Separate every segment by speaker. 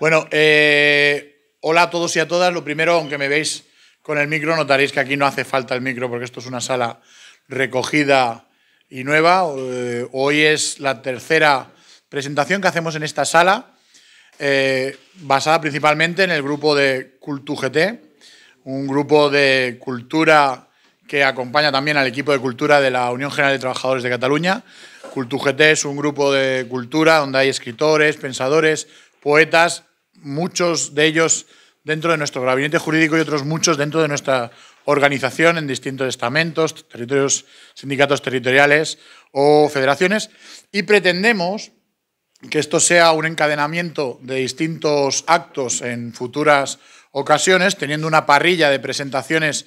Speaker 1: Bueno, eh, hola a todos y a todas. Lo primero, aunque me veis con el micro, notaréis que aquí no hace falta el micro porque esto es una sala recogida y nueva. Eh, hoy es la tercera presentación que hacemos en esta sala, eh, basada principalmente en el grupo de CultuGT, un grupo de cultura que acompaña también al equipo de cultura de la Unión General de Trabajadores de Cataluña. CultuGT es un grupo de cultura donde hay escritores, pensadores, poetas muchos de ellos dentro de nuestro gabinete jurídico y otros muchos dentro de nuestra organización en distintos estamentos, territorios, sindicatos territoriales o federaciones, y pretendemos que esto sea un encadenamiento de distintos actos en futuras ocasiones, teniendo una parrilla de presentaciones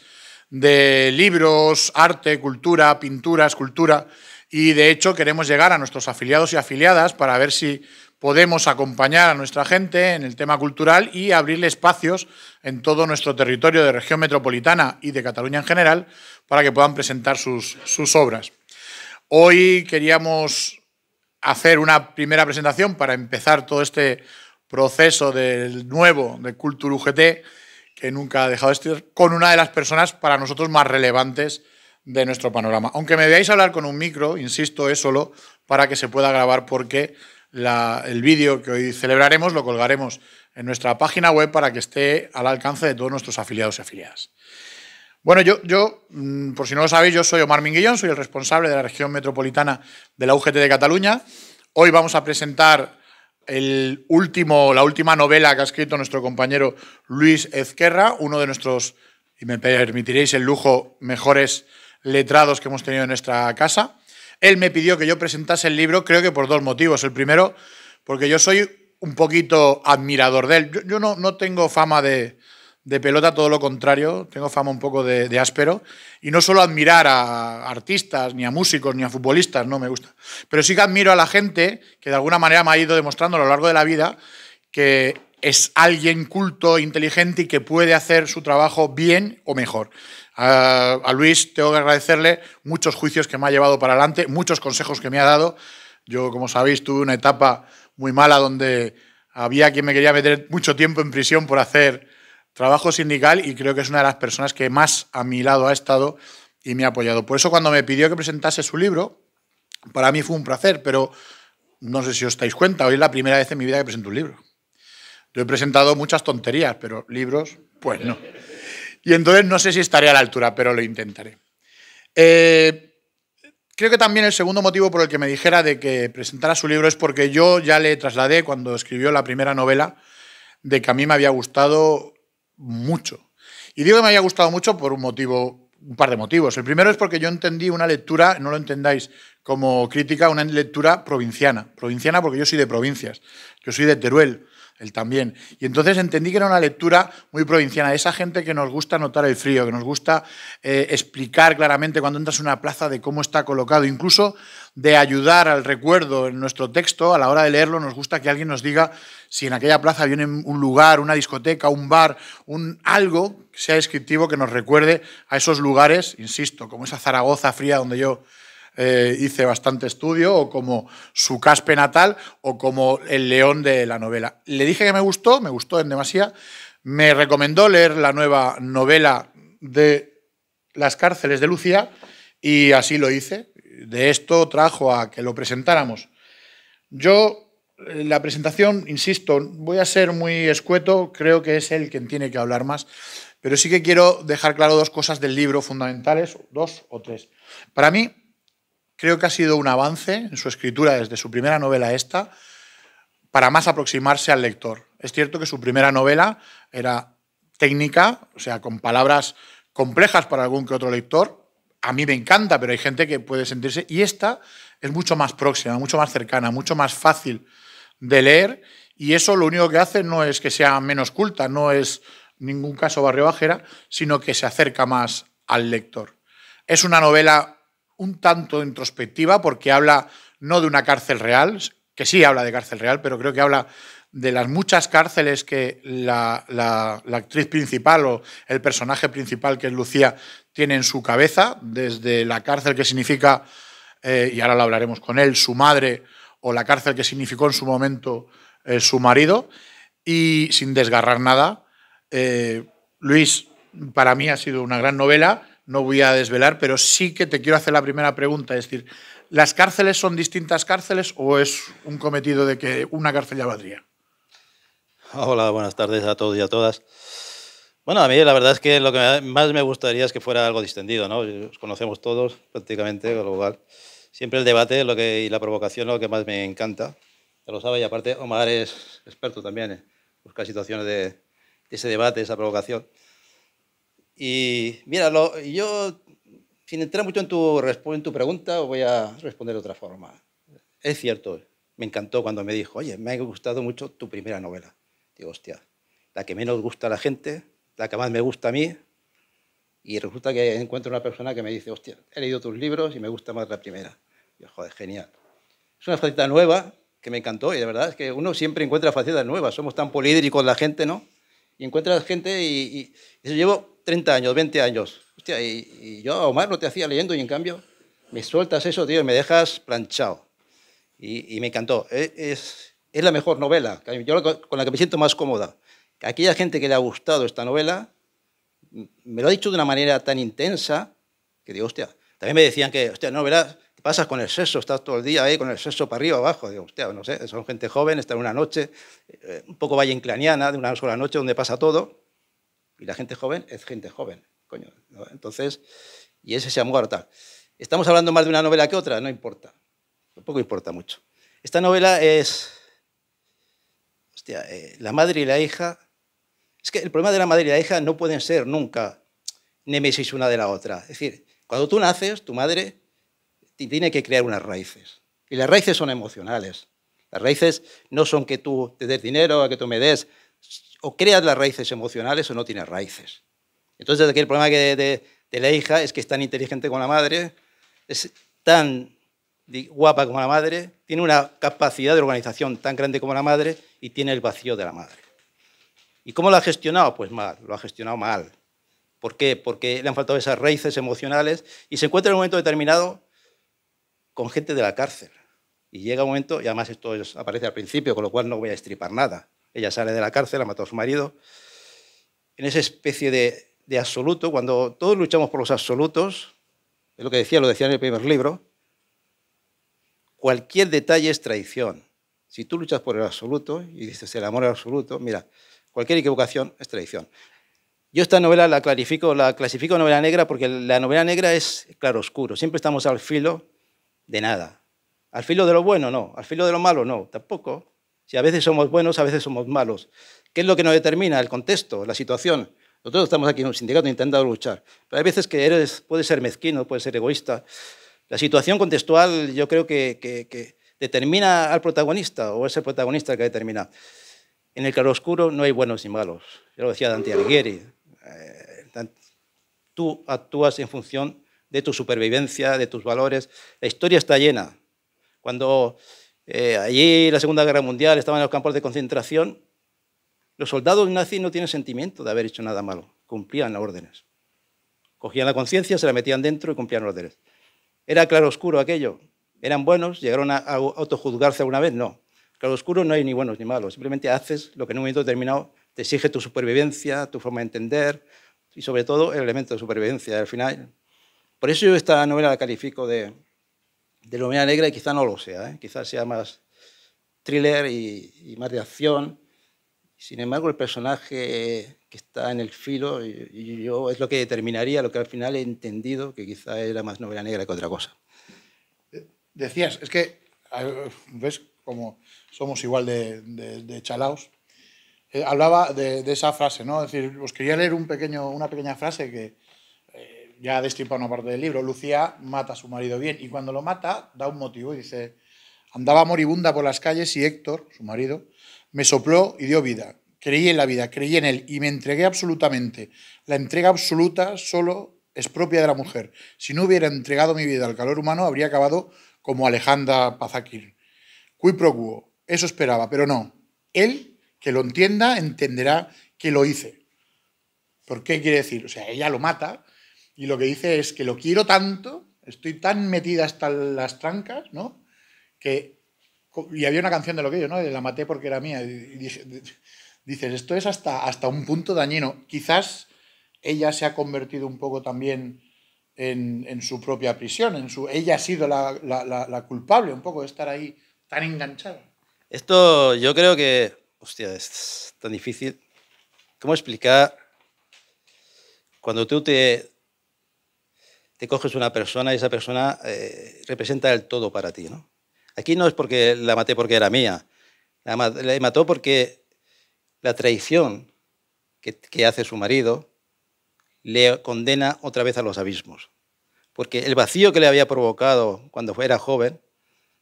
Speaker 1: de libros, arte, cultura, pintura, escultura, y de hecho queremos llegar a nuestros afiliados y afiliadas para ver si podemos acompañar a nuestra gente en el tema cultural y abrirle espacios en todo nuestro territorio de región metropolitana y de Cataluña en general para que puedan presentar sus, sus obras. Hoy queríamos hacer una primera presentación para empezar todo este proceso del nuevo de Cultura UGT, que nunca ha dejado de estar, con una de las personas para nosotros más relevantes de nuestro panorama. Aunque me veáis hablar con un micro, insisto, es solo para que se pueda grabar porque el vídeo que hoy celebraremos, lo colgaremos en nuestra página web para que esté al alcance de todos nuestros afiliados y afiliadas. Bueno, yo, yo, mm, por si no lo sabéis, yo soy Omar Minguillón, soy el responsable de la región metropolitana de la UGT de Cataluña. Hoy vamos a presentar la última novela que ha escrito nuestro compañero Luis Ezquerra, uno de nuestros, y me permitiréis el lujo, mejores letrados que hemos tenido en nuestra casa. Él me pidió que yo presentase el libro, creo que por dos motivos. El primero, porque yo soy un poquito admirador de él. Yo, no, no tengo fama de, pelota, todo lo contrario, tengo fama un poco de, de, áspero, y no solo admirar a artistas, ni a músicos, ni a futbolistas, no me gusta, pero sí que admiro a la gente que de alguna manera me ha ido demostrando a lo largo de la vida que es alguien culto, inteligente y que puede hacer su trabajo bien o mejor. A, Luis tengo que agradecerle muchos juicios que me ha llevado para adelante, muchos consejos que me ha dado. Yo, como sabéis, tuve una etapa muy mala donde había quien me quería meter mucho tiempo en prisión por hacer trabajo sindical y creo que es una de las personas que más a mi lado ha estado y me ha apoyado. Por eso cuando me pidió que presentase su libro, para mí fue un placer, pero no sé si os estáis cuenta, hoy es la primera vez en mi vida que presento un libro. Yo he presentado muchas tonterías, pero libros, pues no. Y entonces no sé si estaré a la altura, pero lo intentaré. Eh, creo que también el segundo motivo por el que me dijera de que presentara su libro es porque yo ya le trasladé cuando escribió la primera novela de que a mí me había gustado mucho. Y digo que me había gustado mucho por un motivo, un par de motivos. El primero es porque yo entendí una lectura, no lo entendáis como crítica, una lectura provinciana. Provinciana porque yo soy de provincias, yo soy de Teruel. Él también. Y entonces entendí que era una lectura muy provinciana, esa gente que nos gusta notar el frío, que nos gusta eh, explicar claramente cuando entras a una plaza de cómo está colocado, incluso de ayudar al recuerdo en nuestro texto, a la hora de leerlo nos gusta que alguien nos diga si en aquella plaza viene un lugar, una discoteca, un bar, un algo que sea descriptivo que nos recuerde a esos lugares, insisto, como esa Zaragoza fría donde yo eh, hice bastante estudio, o como su caspe natal, o como el león de la novela. Le dije que me gustó, me gustó en demasía, me recomendó leer la nueva novela de Las cárceles de Lucía, y así lo hice. De esto trajo a que lo presentáramos. Yo eh, la presentación, insisto, voy a ser muy escueto, creo que es él quien tiene que hablar más, pero sí que quiero dejar claro dos cosas del libro fundamentales, dos o tres. Para mí, creo que ha sido un avance en su escritura desde su primera novela esta para más aproximarse al lector. Es cierto que su primera novela era técnica, o sea, con palabras complejas para algún que otro lector. A mí me encanta, pero hay gente que puede sentirse... Y esta es mucho más próxima, mucho más cercana, mucho más fácil de leer. Y eso lo único que hace no es que sea menos culta, no es ningún caso barrio bajera, sino que se acerca más al lector. Es una novela un tanto introspectiva porque habla no de una cárcel real, que sí habla de cárcel real, pero creo que habla de las muchas cárceles que la, actriz principal o el personaje principal, que es Lucía, tiene en su cabeza, desde la cárcel que significa, eh, y ahora lo hablaremos con él, su madre, o la cárcel que significó en su momento eh, su marido, y sin desgarrar nada, eh, Luis, para mí ha sido una gran novela no voy a desvelar, pero sí que te quiero hacer la primera pregunta, es decir, ¿las cárceles son distintas cárceles o es un cometido de que una cárcel ya valdría?
Speaker 2: Hola, buenas tardes a todos y a todas. Bueno, a mí la verdad es que lo que más me gustaría es que fuera algo distendido, ¿no? conocemos todos prácticamente, con lo cual siempre el debate lo que, y la provocación lo que más me encanta, ya lo sabe, y aparte Omar es experto también en buscar situaciones de, ese debate, esa provocación. Y mira, yo, sin entrar mucho en tu, tu pregunta, voy a responder de otra forma. Es cierto, me encantó cuando me dijo, oye, me ha gustado mucho tu primera novela. Digo, hostia, la que menos gusta a la gente, la que más me gusta a mí, y resulta que encuentro una persona que me dice, hostia, he leído tus libros y me gusta más la primera. Y joder, genial. Es una faceta nueva que me encantó y de verdad es que uno siempre encuentra facetas nuevas. Somos tan polídricos la gente, ¿no? Y encuentras gente y, y eso llevo 30 años, 20 años. y, yo a Omar no te hacía leyendo y en cambio me sueltas eso, tío, y me dejas planchado. Y, me encantó. E, es, la mejor novela, yo con la que me siento más cómoda. Aquella gente que le ha gustado esta novela, me lo ha dicho de una manera tan intensa que digo, hostia, también me decían que, hostia, no, verás, pasas con el sexo, estás todo el día ahí con el sexo para arriba, abajo. Digo, hostia, no sé, son gente joven, está en una noche, eh, un poco valle de una sola noche donde pasa todo. Y la gente joven es gente joven, Entonces, y ese se amor tal. Estamos hablando más de una novela que otra, no importa. Tampoco importa mucho. Esta novela es. Hostia, eh, la madre y la hija. Es que el problema de la madre y la hija no pueden ser nunca némesis una de la otra. Es decir, cuando tú naces, tu madre tiene que crear unas raíces. Y las raíces son emocionales. Las raíces no son que tú te des dinero, que tú me des o creas las raíces emocionales o no tiene raíces. Entonces, aquí el problema de, de la hija es que es tan inteligente como la madre, es tan guapa como la madre, tiene una capacidad de organización tan grande como la madre y tiene el vacío de la madre. ¿Y cómo lo ha gestionado? Pues mal, lo ha gestionado mal. ¿Por qué? Porque le han faltado esas raíces emocionales y se encuentra en un momento determinado con gente de la cárcel. Y llega un momento, y además esto aparece al principio, con lo cual no voy a estripar nada, ella sale de la cárcel, ha matado a su marido. En esa especie de, absoluto, cuando todos luchamos por los absolutos, es lo que decía, lo decía en el primer libro, cualquier detalle es traición. Si tú luchas por el absoluto y dices el amor al absoluto, mira, cualquier equivocación es traición. Yo esta novela la la clasifico novela negra porque la novela negra es claroscuro. Siempre estamos al filo de nada. Al filo de lo bueno, no. Al filo de lo malo, no. Tampoco. Si a veces somos buenos, a veces somos malos. ¿Qué es lo que nos determina? El contexto, la situación. Nosotros estamos aquí en un sindicato intentando luchar. Pero hay veces que eres, puedes ser mezquino, puedes ser egoísta. La situación contextual yo creo que, determina al protagonista o es el protagonista el que determina. En el oscuro no hay buenos ni malos. Yo lo decía Dante Alighieri. Eh, tú actúas en función de tu supervivencia, de tus valores. La historia está llena. Cuando eh, allí, en la Segunda Guerra Mundial, estaban en los campos de concentración. Los soldados nazis no tienen sentimiento de haber hecho nada malo, cumplían las órdenes. Cogían la conciencia, se la metían dentro y cumplían las órdenes. ¿Era claro oscuro aquello? ¿Eran buenos? ¿Llegaron a autojuzgarse alguna vez? No. Claro oscuro no hay ni buenos ni malos, simplemente haces lo que en un momento determinado te exige tu supervivencia, tu forma de entender y sobre todo el elemento de supervivencia al final. Por eso yo esta novela la califico de de novela Negra y quizá no lo sea, ¿eh? sea más thriller y, más de acción. Sin embargo, el personaje que está en el filo y, yo es lo que determinaría lo que al final he entendido que quizá era más novela negra que otra cosa.
Speaker 1: Eh, decías, es que, ¿ves? Como somos igual de, chalaos. Eh, hablaba de, esa frase, ¿no? Es decir, os quería leer una pequeña frase que, ya ha una parte del libro, Lucía mata a su marido bien y cuando lo mata da un motivo y dice, andaba moribunda por las calles y Héctor, su marido, me sopló y dio vida. Creí en la vida, creí en él y me entregué absolutamente. La entrega absoluta solo es propia de la mujer. Si no hubiera entregado mi vida al calor humano, habría acabado como Alejandra Pazakir. Cui pro quo. Eso esperaba, pero no. Él, que lo entienda, entenderá que lo hice. ¿Por qué quiere decir? O sea, ella lo mata, y lo que dice es que lo quiero tanto, estoy tan metida hasta las trancas, ¿no? Que, y había una canción de lo que yo, ¿no? La maté porque era mía. dices, esto es hasta, hasta un punto dañino. Quizás ella se ha convertido un poco también en, en su propia prisión, en su, ella ha sido la, la, la culpable un poco de estar ahí tan enganchada.
Speaker 2: Esto yo creo que, hostia, es tan difícil. ¿Cómo explicar cuando tú te, coges una persona y esa persona eh, representa el todo para ti. ¿no? Aquí no es porque la maté porque era mía, la, mató porque la traición que, hace su marido le condena otra vez a los abismos. Porque el vacío que le había provocado cuando era joven,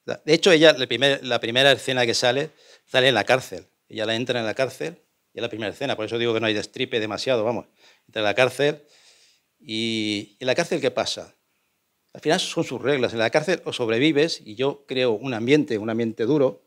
Speaker 2: de hecho ella, la, primera escena que sale, sale en la cárcel. Ella la entra en la cárcel y es la primera escena, por eso digo que no hay destripe demasiado, vamos. Entra en la cárcel ¿Y en la cárcel qué pasa? Al final son sus reglas. En la cárcel o sobrevives, y yo creo un ambiente, un ambiente duro,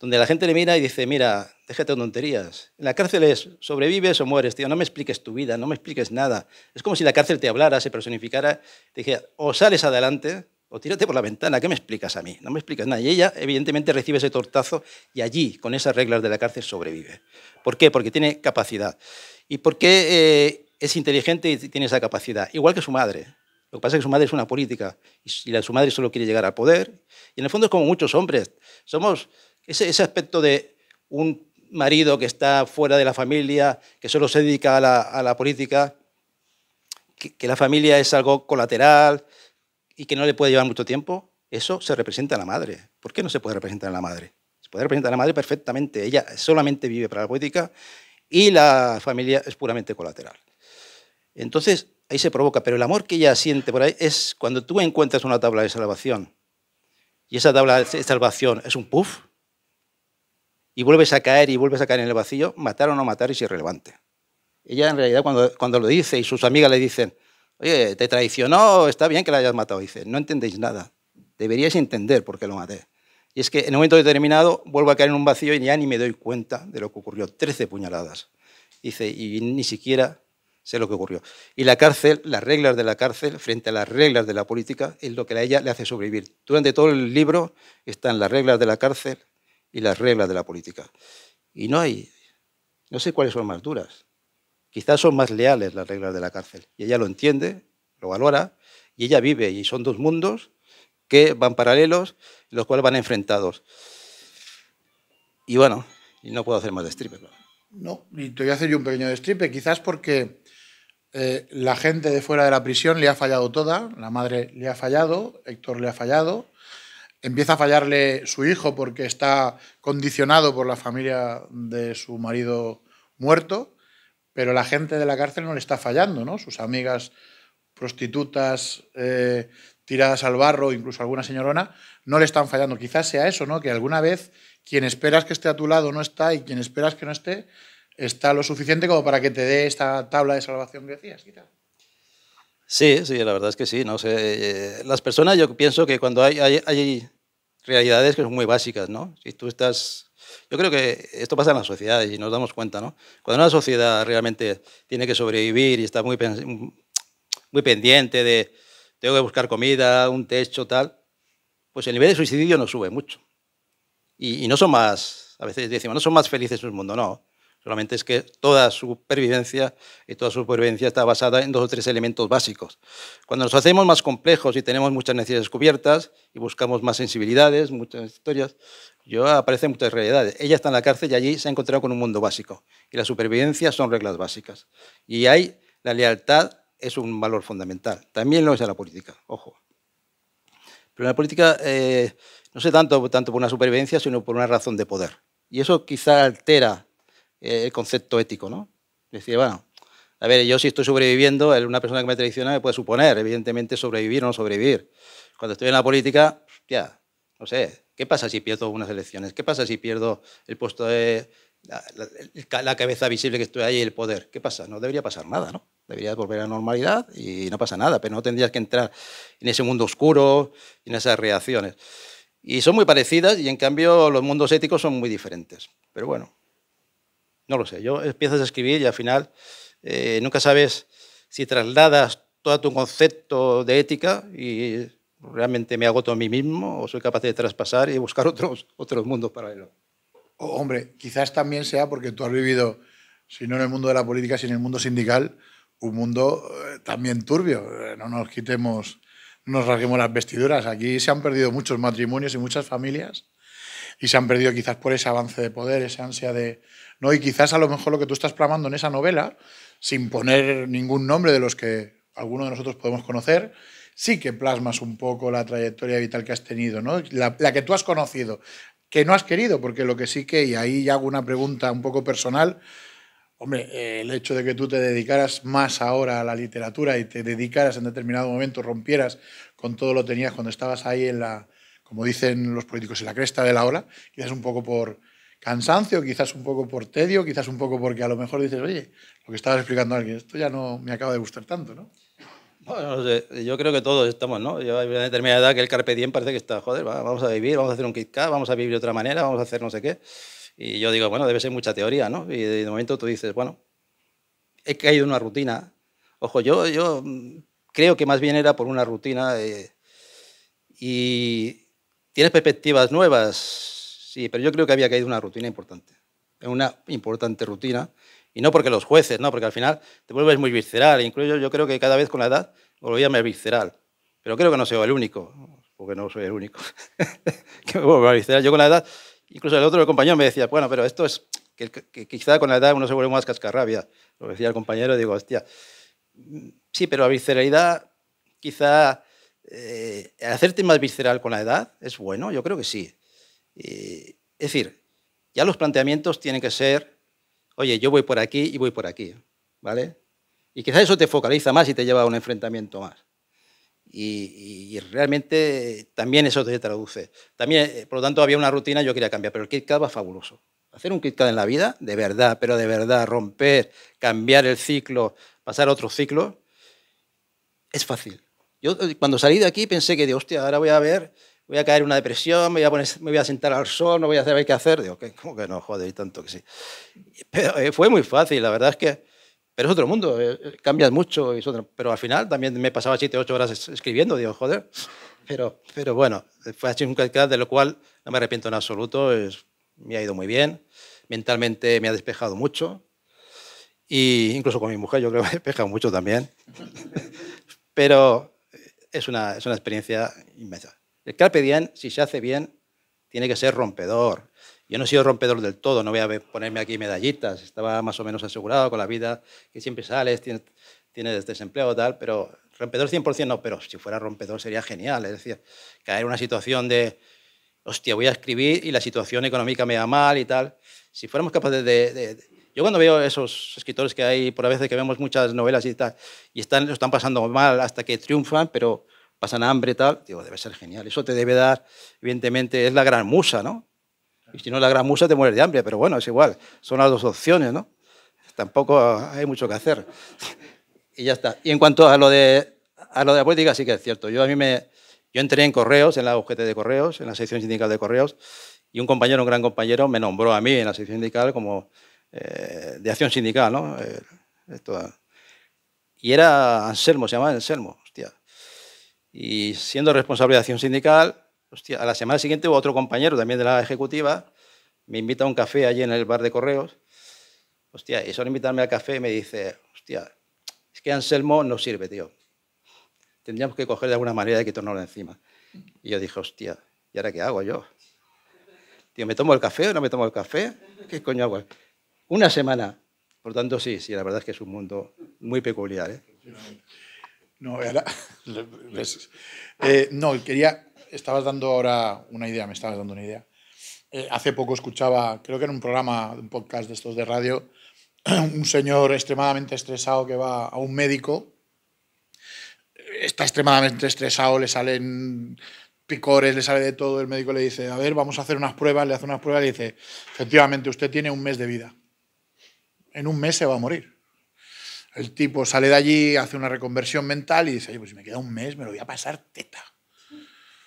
Speaker 2: donde la gente le mira y dice, mira, déjate de tonterías. En la cárcel es, sobrevives o mueres, tío, no me expliques tu vida, no me expliques nada. Es como si la cárcel te hablara, se personificara, te dijera, o sales adelante o tírate por la ventana, ¿qué me explicas a mí? No me explicas nada. Y ella, evidentemente, recibe ese tortazo y allí, con esas reglas de la cárcel, sobrevive. ¿Por qué? Porque tiene capacidad. ¿Y por qué eh, es inteligente y tiene esa capacidad, igual que su madre. Lo que pasa es que su madre es una política y su madre solo quiere llegar al poder. Y en el fondo es como muchos hombres. Somos ese, aspecto de un marido que está fuera de la familia, que solo se dedica a la, política, que, que, la familia es algo colateral y que no le puede llevar mucho tiempo, eso se representa en la madre. ¿Por qué no se puede representar en la madre? Se puede representar en la madre perfectamente. Ella solamente vive para la política y la familia es puramente colateral. Entonces, ahí se provoca, pero el amor que ella siente por ahí es cuando tú encuentras una tabla de salvación y esa tabla de salvación es un puff y vuelves a caer y vuelves a caer en el vacío, matar o no matar es irrelevante. Ella en realidad cuando, lo dice y sus amigas le dicen, oye, te traicionó, está bien que la hayas matado, dice, no entendéis nada, deberíais entender por qué lo maté. Y es que en un momento determinado vuelvo a caer en un vacío y ya ni me doy cuenta de lo que ocurrió. Trece puñaladas. Dice, y ni siquiera sé lo que ocurrió. Y la cárcel, las reglas de la cárcel frente a las reglas de la política es lo que a ella le hace sobrevivir. Durante todo el libro están las reglas de la cárcel y las reglas de la política. Y no hay, no sé cuáles son más duras. Quizás son más leales las reglas de la cárcel. Y ella lo entiende, lo valora, y ella vive. Y son dos mundos que van paralelos, los cuales van enfrentados. Y bueno, y no puedo hacer más de stripper.
Speaker 1: No, y te voy a hacer yo un pequeño de quizás porque eh, la gente de fuera de la prisión le ha fallado toda, la madre le ha fallado, Héctor le ha fallado, empieza a fallarle su hijo porque está condicionado por la familia de su marido muerto, pero la gente de la cárcel no le está fallando, ¿no? Sus amigas prostitutas eh, tiradas al barro, incluso alguna señorona, no le están fallando. Quizás sea eso, ¿no? Que alguna vez quien esperas que esté a tu lado no está y quien esperas que no esté está lo suficiente como para que te dé esta tabla de salvación que decías,
Speaker 2: Sí, sí, la verdad es que sí. No sé, eh, las personas, yo pienso que cuando hay, hay, realidades que son muy básicas, ¿no? Si tú estás yo creo que esto pasa en las sociedades y nos damos cuenta, ¿no? Cuando una sociedad realmente tiene que sobrevivir y está muy, muy pendiente de tengo que buscar comida, un techo, tal, pues el nivel de suicidio no sube mucho. Y, y no son más, a veces decimos, no son más felices en el mundo, no. Solamente es que toda supervivencia y toda supervivencia está basada en dos o tres elementos básicos. Cuando nos hacemos más complejos y tenemos muchas necesidades cubiertas y buscamos más sensibilidades, muchas historias, yo aparecen muchas realidades. Ella está en la cárcel y allí se ha encontrado con un mundo básico. Y la supervivencia son reglas básicas. Y ahí la lealtad es un valor fundamental. También lo es en la política, ojo. Pero en la política eh, no sé tanto, tanto por una supervivencia, sino por una razón de poder. Y eso quizá altera eh, el concepto ético, ¿no? Decir, bueno, a ver, yo si estoy sobreviviendo, una persona que me traiciona me puede suponer, evidentemente, sobrevivir o no sobrevivir. Cuando estoy en la política, ya, no sé, ¿qué pasa si pierdo unas elecciones? ¿Qué pasa si pierdo el puesto de la, cabeza visible que estoy ahí, el poder. ¿Qué pasa? No debería pasar nada, ¿no? Debería volver a la normalidad y no pasa nada, pero no tendrías que entrar en ese mundo oscuro, en esas reacciones. Y son muy parecidas y en cambio los mundos éticos son muy diferentes. Pero bueno, no lo sé, yo empiezas a escribir y al final eh, nunca sabes si trasladas todo tu concepto de ética y realmente me agoto a mí mismo o soy capaz de traspasar y buscar
Speaker 1: otros, otros mundos paralelos. Oh, hombre, quizás también sea porque tú has vivido, si no en el mundo de la política, sino en el mundo sindical, un mundo eh, también turbio. Eh, no nos quitemos, no nos rasguemos las vestiduras. Aquí se han perdido muchos matrimonios y muchas familias y se han perdido quizás por ese avance de poder, esa ansia de... ¿no? Y quizás a lo mejor lo que tú estás plamando en esa novela, sin poner ningún nombre de los que alguno de nosotros podemos conocer, sí que plasmas un poco la trayectoria vital que has tenido, ¿no? la, que tú has conocido, que no has querido, porque lo que sí que, y ahí ya hago una pregunta un poco personal, hombre, eh, el hecho de que tú te dedicaras más ahora a la literatura y te dedicaras en determinado momento, rompieras con todo lo que tenías cuando estabas ahí en la, como dicen los políticos, en la cresta de la ola, quizás un poco por cansancio, quizás un poco por tedio, quizás un poco porque a lo mejor dices, oye, lo que estabas explicando a alguien, esto ya no me acaba de gustar tanto, ¿no?
Speaker 2: Bueno, no sé, yo creo que todos estamos, ¿no? Yo a una determinada edad que el carpe diem parece que está, joder, vamos a vivir, vamos a hacer un kit vamos a vivir de otra manera, vamos a hacer no sé qué. Y yo digo, bueno, debe ser mucha teoría, ¿no? Y de momento tú dices, bueno, he caído en una rutina. Ojo, yo, yo creo que más bien era por una rutina y, Tienes perspectivas nuevas, sí, pero yo creo que había caído una rutina importante. Una importante rutina. Y no porque los jueces, no, porque al final te vuelves muy visceral. Incluso yo creo que cada vez con la edad volvía más visceral. Pero creo que no soy el único, porque no soy el único. que me vuelvo visceral. Yo con la edad, incluso el otro compañero me decía, bueno, pero esto es que, quizá con la edad uno se vuelve más cascarrabia. Lo decía el compañero, digo, hostia. Mm, sí, pero la visceralidad quizá eh, hacerte más visceral con la edad es bueno, yo creo que sí. es decir, ya los planteamientos tienen que ser, oye, yo voy por aquí y voy por aquí, ¿vale? Y quizás eso te focaliza más y te lleva a un enfrentamiento más. Y, realmente también eso te traduce. También, eh, por lo tanto, había una rutina, yo quería cambiar, pero el KitKat va fabuloso. Hacer un KitKat en la vida, de verdad, pero de verdad, romper, cambiar el ciclo, pasar a otro ciclo, es fácil. Yo eh, cuando salí de aquí pensé que, hostia, ahora voy a ver, voy a caer en una depresión, me voy a, poner, me voy a sentar al sol, no voy a saber qué hacer. Digo, ¿qué? ¿cómo que no? Joder, y tanto que sí. Pero eh, fue muy fácil, la verdad es que... Pero es otro mundo, eh, cambias mucho. Y pero al final también me pasaba 7, 8 horas escribiendo, digo, joder. Pero, pero bueno, fue así un calidad de lo cual no me arrepiento en absoluto. Es, me ha ido muy bien. Mentalmente me ha despejado mucho. Y incluso con mi mujer yo creo que me ha despejado mucho también. pero es una, es una experiencia inmensa. El Carpe Diem, si se hace bien, tiene que ser rompedor. Yo no he sido rompedor del todo, no voy a ponerme aquí medallitas. Estaba más o menos asegurado con la vida que siempre sales, tienes, tienes desempleo, tal, pero rompedor 100% no, pero si fuera rompedor sería genial. Es decir, caer en una situación de, hostia, voy a escribir y la situación económica me da mal y tal. Si fuéramos capaces de yo cuando veo esos escritores que hay, por a veces que vemos muchas novelas y tal, y están, están pasando mal hasta que triunfan, pero pasan hambre y tal, digo, debe ser genial. Eso te debe dar, evidentemente, es la gran musa, ¿no? Y si no es la gran musa, te mueres de hambre, pero bueno, es igual. Son las dos opciones, ¿no? Tampoco hay mucho que hacer. y ya está. Y en cuanto a lo de, a lo de la política, sí que es cierto. Yo a mí me... Yo entré en correos, en la UGT de correos, en la sección sindical de correos, y un compañero, un gran compañero, me nombró a mí en la sección sindical como eh, de acción sindical, ¿no? Eh, y era Anselmo, se llamaba Anselmo, hostia. Y siendo responsable de acción sindical, hostia, a la semana siguiente hubo otro compañero también de la ejecutiva, me invita a un café allí en el bar de correos, hostia, y solo invitarme al café me dice, hostia, es que Anselmo no sirve, tío. Tendríamos que coger de alguna manera y quitarnos encima. Y yo dije, hostia, ¿y ahora qué hago yo? Tío, ¿me tomo el café o no me tomo el café? ¿Qué coño hago? Una semana. Por tanto, sí, sí, la verdad es que es un mundo muy peculiar. ¿eh?
Speaker 1: No, eh, no, quería, estabas dando ahora una idea, me estabas dando una idea. Eh, hace poco escuchaba, creo que en un programa, un podcast de estos de radio, un señor extremadamente estresado que va a un médico, está extremadamente estresado, le salen picores, le sale de todo, el médico le dice, a ver, vamos a hacer unas pruebas, le hace unas pruebas y le dice, efectivamente, usted tiene un mes de vida en un mes se va a morir. El tipo sale de allí, hace una reconversión mental y dice, Oye, pues si me queda un mes me lo voy a pasar teta.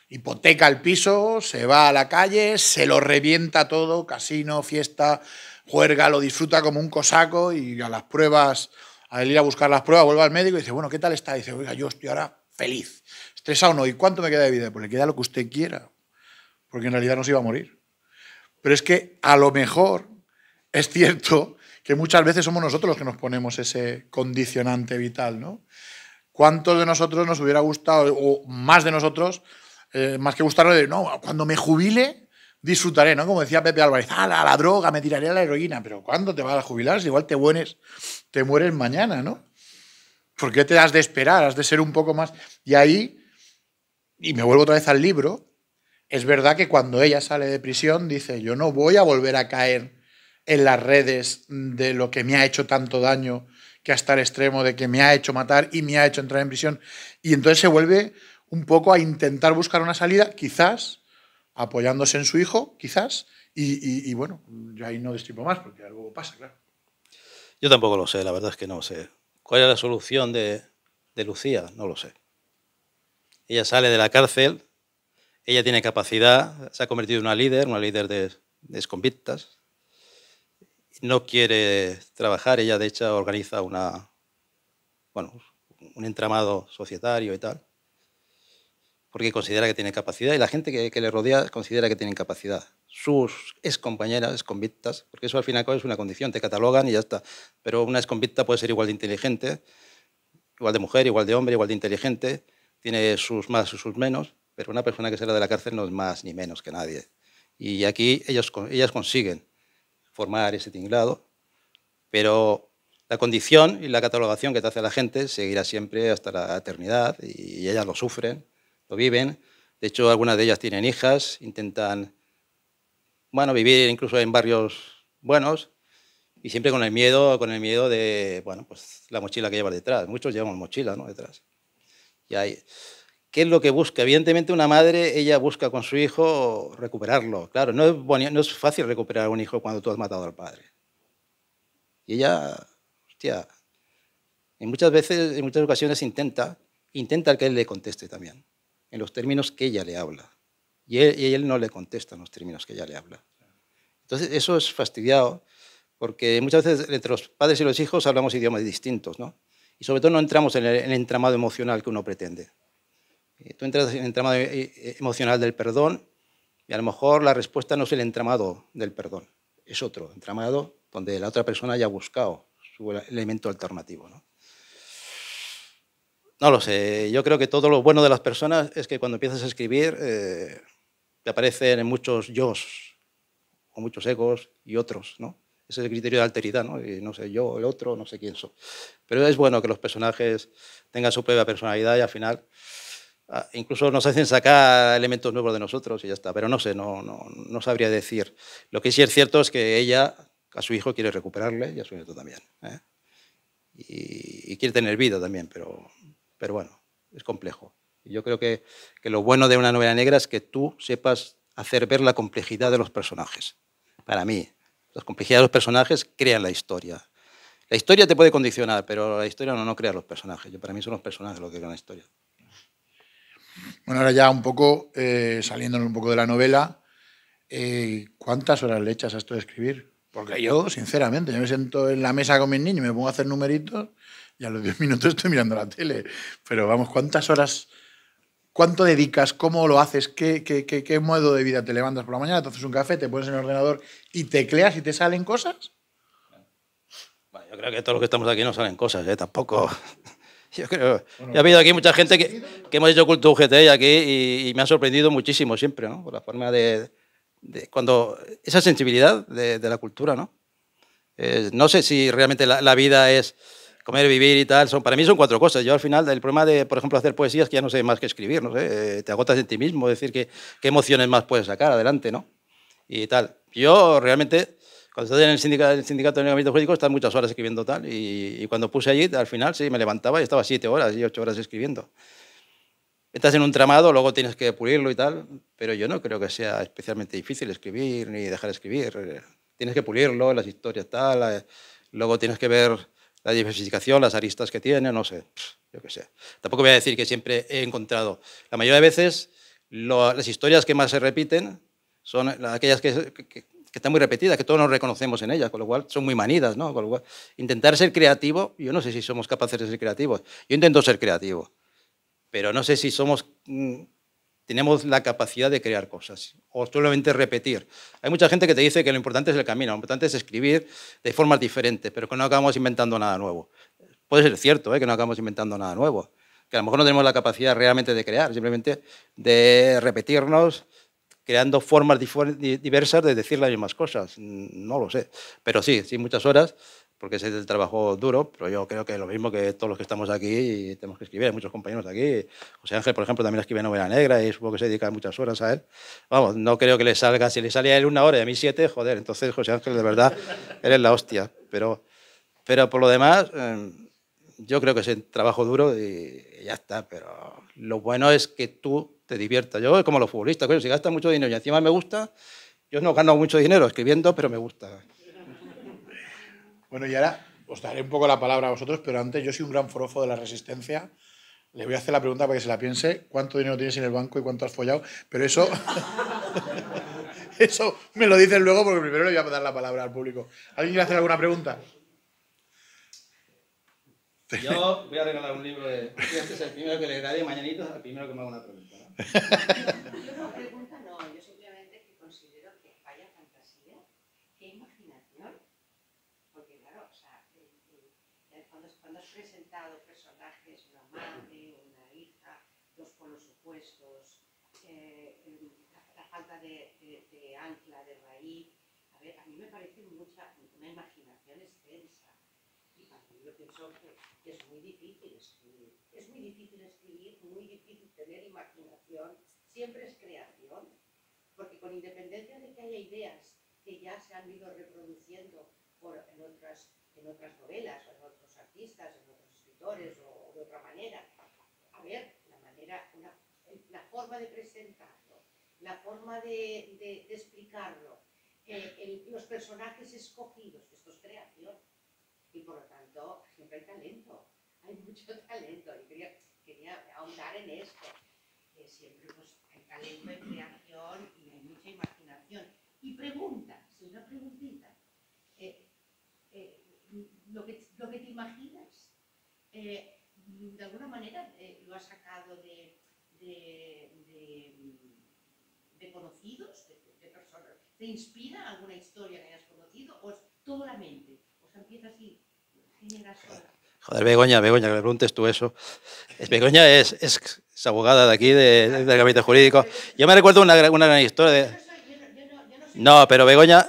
Speaker 1: Hipoteca el piso, se va a la calle, se lo revienta todo, casino, fiesta, juerga, lo disfruta como un cosaco y a las pruebas, al ir a buscar las pruebas, vuelve al médico y dice, bueno, ¿qué tal está? Y dice, oiga, yo estoy ahora feliz, estresado no, ¿y cuánto me queda de vida? Pues le queda lo que usted quiera, porque en realidad no se iba a morir. Pero es que a lo mejor es cierto que muchas veces somos nosotros los que nos ponemos ese condicionante vital, ¿no? ¿Cuántos de nosotros nos hubiera gustado, o más de nosotros, eh, más que gustarnos de, no, cuando me jubile disfrutaré, ¿no? Como decía Pepe Álvarez, a la, droga, me tiraré a la heroína, pero ¿cuándo te vas a jubilar? Si igual te mueres, te mueres mañana, ¿no? ¿Por qué te has de esperar? Has de ser un poco más... Y ahí, y me vuelvo otra vez al libro, es verdad que cuando ella sale de prisión dice, yo no voy a volver a caer en las redes de lo que me ha hecho tanto daño que hasta el extremo de que me ha hecho matar y me ha hecho entrar en prisión. Y entonces se vuelve un poco a intentar buscar una salida, quizás apoyándose en su hijo, quizás. Y, y, bueno, yo ahí no destripo más porque
Speaker 2: algo pasa, claro. Yo tampoco lo sé, la verdad es que no sé. ¿Cuál es la solución de, de Lucía? No lo sé. Ella sale de la cárcel, ella tiene capacidad, se ha convertido en una líder, una líder de, de no quiere trabajar. Ella, de hecho, organiza una, bueno, un entramado societario y tal, porque considera que tiene capacidad y la gente que, le rodea considera que tiene capacidad. Sus excompañeras, convictas porque eso al final es una condición, te catalogan y ya está. Pero una convicta puede ser igual de inteligente, igual de mujer, igual de hombre, igual de inteligente, tiene sus más y sus menos, pero una persona que será de la cárcel no es más ni menos que nadie. Y aquí ellos, ellas consiguen formar ese tinglado, pero la condición y la catalogación que te hace la gente seguirá siempre hasta la eternidad y ellas lo sufren, lo viven. De hecho, algunas de ellas tienen hijas, intentan bueno, vivir incluso en barrios buenos y siempre con el miedo, con el miedo de bueno, pues la mochila que llevas detrás. Muchos llevamos mochila ¿no? detrás. Y hay, ¿Qué es lo que busca? Evidentemente una madre, ella busca con su hijo recuperarlo. Claro, no es, no es fácil recuperar a un hijo cuando tú has matado al padre. Y ella, hostia, en muchas veces, en muchas ocasiones intenta, intenta que él le conteste también, en los términos que ella le habla. Y él, no le contesta en los términos que ella le habla. Entonces, eso es fastidiado, porque muchas veces entre los padres y los hijos hablamos idiomas distintos, ¿no? Y sobre todo no entramos en el entramado emocional que uno pretende. Eh, tú entras en el entramado eh, eh, emocional del perdón y a lo mejor la respuesta no es el entramado del perdón, es otro entramado donde la otra persona haya buscado su elemento alternativo. ¿no? no lo sé, yo creo que todo lo bueno de las personas es que cuando empiezas a escribir te aparecen muchos yo o muchos egos y otros, ¿no? Ese es el criterio de alteridad, ¿no? Y no sé yo, el otro, no sé quién soy. Pero es bueno que los personajes tengan su propia personalidad y al final Ah, incluso nos hacen sacar elementos nuevos de nosotros y ya está. Pero no sé, no, no, sabría decir. Lo que sí es cierto es que ella a su hijo quiere recuperarle y a su nieto también. ¿eh? Y, quiere tener vida también, pero, pero bueno, es complejo. yo creo que, lo bueno de una novela negra es que tú sepas hacer ver la complejidad de los personajes. Para mí, las complejidades de los personajes crean la historia. La historia te puede condicionar, pero la historia no, no crea los personajes.
Speaker 1: Yo, para mí son los personajes
Speaker 2: los que crean la historia.
Speaker 1: Bueno, ahora ya un poco, eh, saliéndonos un poco de la novela, eh, ¿cuántas horas le echas a esto de escribir? Porque yo, sinceramente, yo me siento en la mesa con mis niños me pongo a hacer numeritos y a los 10 minutos estoy mirando la tele. Pero vamos, ¿cuántas horas, cuánto dedicas, cómo lo haces, qué, qué, qué modo de vida te levantas por la mañana, te haces un café, te pones en el ordenador y tecleas y te salen cosas?
Speaker 2: Bueno, yo creo que todos los que estamos aquí no salen cosas, ¿eh? Tampoco. Yo creo, bueno, ha habido aquí mucha gente que, que hemos hecho cultura UGT aquí y, me ha sorprendido muchísimo siempre, ¿no? Por la forma de, cuando esa sensibilidad de, la cultura, ¿no? no sé si realmente la, vida es comer, vivir y tal. Son, para mí son cuatro cosas. Yo al final, el problema de, por ejemplo, hacer poesía es que ya no sé más que escribir, no eh, te agotas en ti mismo, decir, que, qué emociones más puedes sacar adelante, ¿no? Y tal. Yo realmente cuando estás en el sindicato, el sindicato de jurídico, estás muchas horas escribiendo tal. Y, cuando puse allí, al final sí, me levantaba y estaba siete horas y ocho horas escribiendo. Estás en un tramado, luego tienes que pulirlo y tal, pero yo no creo que sea especialmente difícil escribir ni dejar de escribir. Tienes que pulirlo, las historias tal, eh, luego tienes que ver la diversificación, las aristas que tiene, no sé, yo qué sé. Tampoco voy a decir que siempre he encontrado. La mayoría de veces las historias que más se repiten son aquellas que, que están muy repetidas, que todos nos reconocemos en ellas, con lo cual son muy manidas, ¿no? Con lo cual, intentar ser creativo, yo no sé si somos capaces de ser creativos. Yo intento ser creativo, pero no sé si somos mm, tenemos la capacidad de crear cosas o solamente repetir. Hay mucha gente que te dice que lo importante es el camino, lo importante es escribir de formas diferentes, pero que no acabamos inventando nada nuevo. Puede ser cierto ¿eh? que no acabamos inventando nada nuevo, que a lo mejor no tenemos la capacidad realmente de crear, simplemente de repetirnos creando formas diversas de decir las mismas cosas. No lo sé. Pero sí, sí, muchas horas, porque es el trabajo duro, pero yo creo que es lo mismo que todos los que estamos aquí y tenemos que escribir. Hay muchos compañeros de aquí. José Ángel, por ejemplo, también escribe novela negra y supongo que se dedica muchas horas a él. Vamos, no creo que le salga, si le salía a él una hora y a mí siete, joder, entonces José Ángel, de verdad, eres la hostia. Pero, pero por lo demás, em, yo creo que es el trabajo duro y ya está. Pero lo bueno es que tú te divierta. Yo, como los futbolistas, Claro, si gastas mucho dinero y encima me gusta, yo no gano mucho dinero escribiendo, pero me gusta.
Speaker 1: Bueno, y ahora os daré un poco la palabra a vosotros, pero antes yo soy un gran forofo de la resistencia. Le voy a hacer la pregunta para que se la piense. ¿Cuánto dinero tienes en el banco y cuánto has follado? Pero eso... eso me lo dicen luego porque primero le voy a dar la palabra al público. ¿Alguien quiere hacer alguna pregunta?
Speaker 2: Yo voy a regalar un libro de... Este es el primero que le daré mañanito, es el primero que me haga una pregunta. Yo
Speaker 3: no pregunta, no, yo simplemente considero que haya fantasía, que imaginación, porque claro, o cuando, has presentado personajes, una madre, una hija, dos polos opuestos, supuestos, eh, la, falta de, ancla, de raíz, a mí me parece mucha, una imaginación extensa, y yo pienso que, es muy difícil es muy difícil escribir, muy difícil tener imaginación, siempre es creación, porque con independencia de que haya ideas que ya se han ido reproduciendo en, otras, novelas, en otros artistas, en otros escritores, o, de otra manera, a ver, la manera, la forma de presentarlo, la forma de, explicarlo, eh, los personajes escogidos, esto es creación, y por lo tanto siempre hay talento hay mucho talento y quería, ahondar en esto, que siempre pues, hay talento, de creación y hay mucha imaginación. Y pregunta, es una preguntita. Eh, eh, lo, que, te imaginas, eh, de alguna manera lo has sacado de, conocidos, de, personas. ¿Te inspira alguna historia que hayas
Speaker 2: conocido o es toda la mente? O sea, empieza así? generas sola. Joder, Begoña, Begoña, que le preguntes tú eso. Begoña es, es, abogada de aquí, del gabinete jurídico. Yo me recuerdo una, una gran historia de... No, pero Begoña,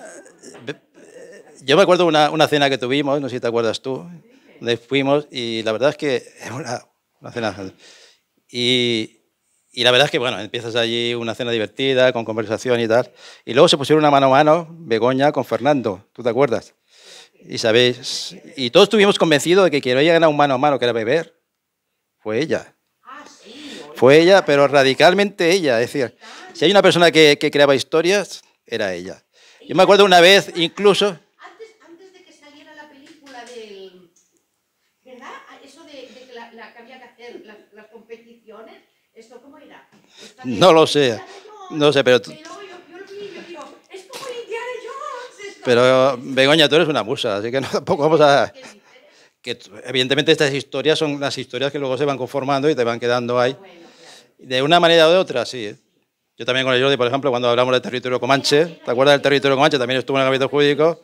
Speaker 2: yo me acuerdo una, una cena que tuvimos, no sé si te acuerdas tú, donde fuimos y la verdad es que una cena... Y, y la verdad es que, bueno, empiezas allí una cena divertida, con conversación y tal. Y luego se pusieron una mano a mano Begoña con Fernando, ¿tú te acuerdas? Y sabéis, y todos estuvimos convencidos de que quien había ganado un mano a mano, que era beber, fue ella. Fue ella, pero radicalmente ella. Es decir, si hay una persona que, creaba historias, era ella. Yo me acuerdo una vez, incluso. Antes, de que saliera la película del. ¿Verdad? Eso de, que, había que hacer las, competiciones, ¿esto cómo era? No lo sé. No sé, pero Pero Begoña, tú eres una musa, así que tampoco vamos a... Que, evidentemente estas historias son las historias que luego se van conformando y te van quedando ahí. De una manera o de otra, sí. ¿eh? Yo también con el Jordi, por ejemplo, cuando hablamos del territorio comanche, ¿te acuerdas del territorio comanche? También estuvo en el ámbito jurídico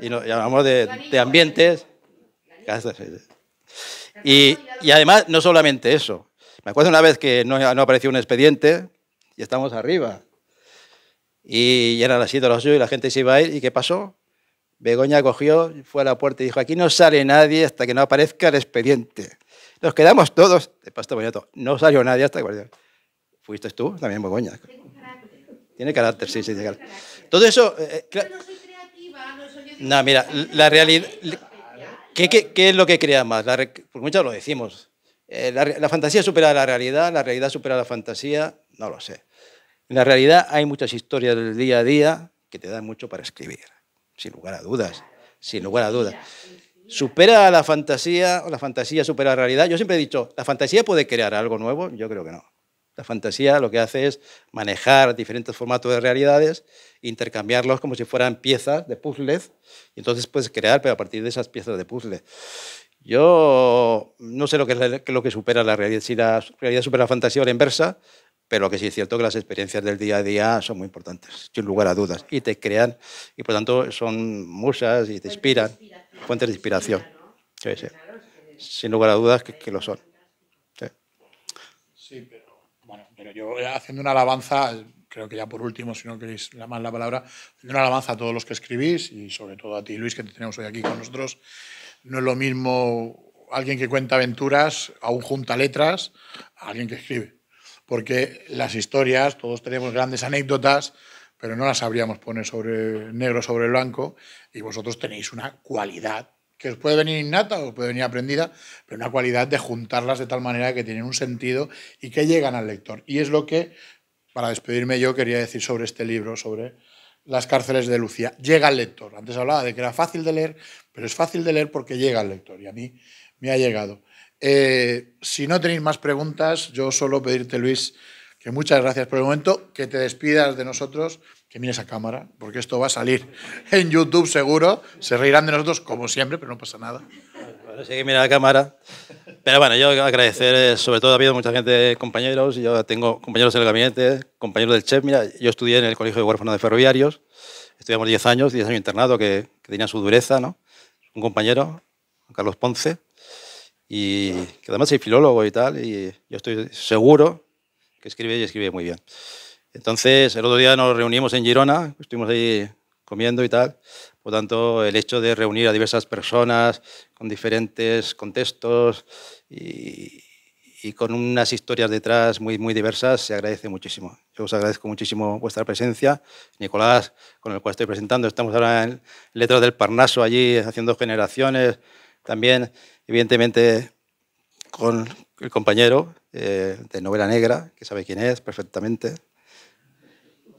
Speaker 2: y, hablamos de, ambientes. Y, y, además, no solamente eso. Me acuerdo una vez que no, no apareció un expediente y estamos arriba. Y eran las 7 de las y la gente se iba a ir. ¿Y qué pasó? Begoña cogió, fue a la puerta y dijo, aquí no sale nadie hasta que no aparezca el expediente. Nos quedamos todos, de pasto bonito, no salió nadie hasta que... Fuiste tú, también Begoña. Tiene carácter, sí, sí, Todo eso... Eh, eh, no soy creativa, no soy... No, mira, la realidad... ¿Qué, es lo que crea más? por muchas lo decimos. Eh, la, fantasía supera la realidad, la realidad supera la fantasía, no lo sé. En la realidad hay muchas historias del día a día que te dan mucho para escribir, sin lugar a dudas, sin lugar a dudas. ¿Supera la fantasía o la fantasía supera la realidad? Yo siempre he dicho, ¿la fantasía puede crear algo nuevo? Yo creo que no. La fantasía lo que hace es manejar diferentes formatos de realidades, intercambiarlos como si fueran piezas de puzzles, y entonces puedes crear, pero a partir de esas piezas de puzzles. Yo no sé lo que, es lo que supera la realidad, si la realidad supera la fantasía o la inversa, pero que sí es cierto que las experiencias del día a día son muy importantes, sin lugar a dudas, y te crean, y por tanto son musas y te inspiran, fuentes de inspiración. Sin lugar a dudas que, lo son.
Speaker 1: Sí. pero, bueno, pero yo eh, haciendo una alabanza, creo que ya por último, si no queréis la más la palabra, una alabanza a todos los que escribís y sobre todo a ti, Luis, que te tenemos hoy aquí con nosotros. No es lo mismo alguien que cuenta aventuras aún junta letras, a alguien que escribe porque las historias, todos tenemos grandes anécdotas, pero no las sabríamos poner sobre negro sobre blanco y vosotros tenéis una cualidad que os puede venir innata o os puede venir aprendida, pero una cualidad de juntarlas de tal manera que tienen un sentido y que llegan al lector. Y es lo que, para despedirme yo, quería decir sobre este libro, sobre las cárceles de Lucía. Llega al lector. Antes hablaba de que era fácil de leer, pero es fácil de leer porque llega al lector y a mí me ha llegado. Eh, si no tenéis más preguntas, yo solo pedirte, Luis, que muchas gracias por el momento, que te despidas de nosotros, que mires a cámara, porque esto va a salir en YouTube seguro. Se reirán de nosotros como siempre, pero no pasa nada.
Speaker 2: sí que mira a cámara. Pero bueno, yo agradecer, eh, sobre todo ha habido mucha gente, compañeros, yo tengo compañeros en el gabinete, compañeros del CHEP. Mira, yo estudié en el Colegio de Huérfanos de Ferroviarios, estudiamos 10 años, 10 años internado, que, que tenía su dureza, ¿no? Un compañero, Carlos Ponce, y que además es filólogo y tal, y yo estoy seguro que escribe y escribe muy bien. Entonces, el otro día nos reunimos en Girona, estuvimos ahí comiendo y tal. Por tanto, el hecho de reunir a diversas personas con diferentes contextos y, y con unas historias detrás muy, muy diversas, se agradece muchísimo. Yo os agradezco muchísimo vuestra presencia. Nicolás, con el cual estoy presentando, estamos ahora en Letras del Parnaso, allí haciendo generaciones, también, evidentemente, con el compañero eh, de Novela Negra, que sabe quién es perfectamente,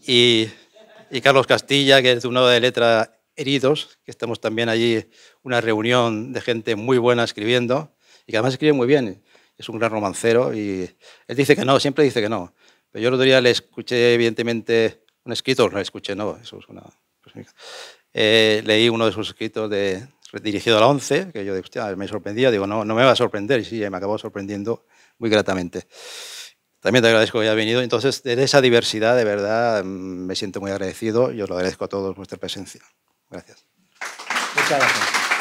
Speaker 2: y, Carlos Castilla, que es de una de letra heridos, que estamos también allí, una reunión de gente muy buena escribiendo, y que además escribe muy bien, es un gran romancero, y él dice que no, siempre dice que no, pero yo el otro día le escuché, evidentemente, un escrito, no le escuché, no, eso es una... Pues eh, leí uno de sus escritos de, dirigido a la 11, que yo hostia, me sorprendía, digo, no, no me va a sorprender, y sí, me acabó sorprendiendo muy gratamente. También te agradezco que hayas venido. Entonces, de esa diversidad, de verdad, mm, me siento muy agradecido y os lo agradezco a todos vuestra presencia. Gracias. Muchas gracias.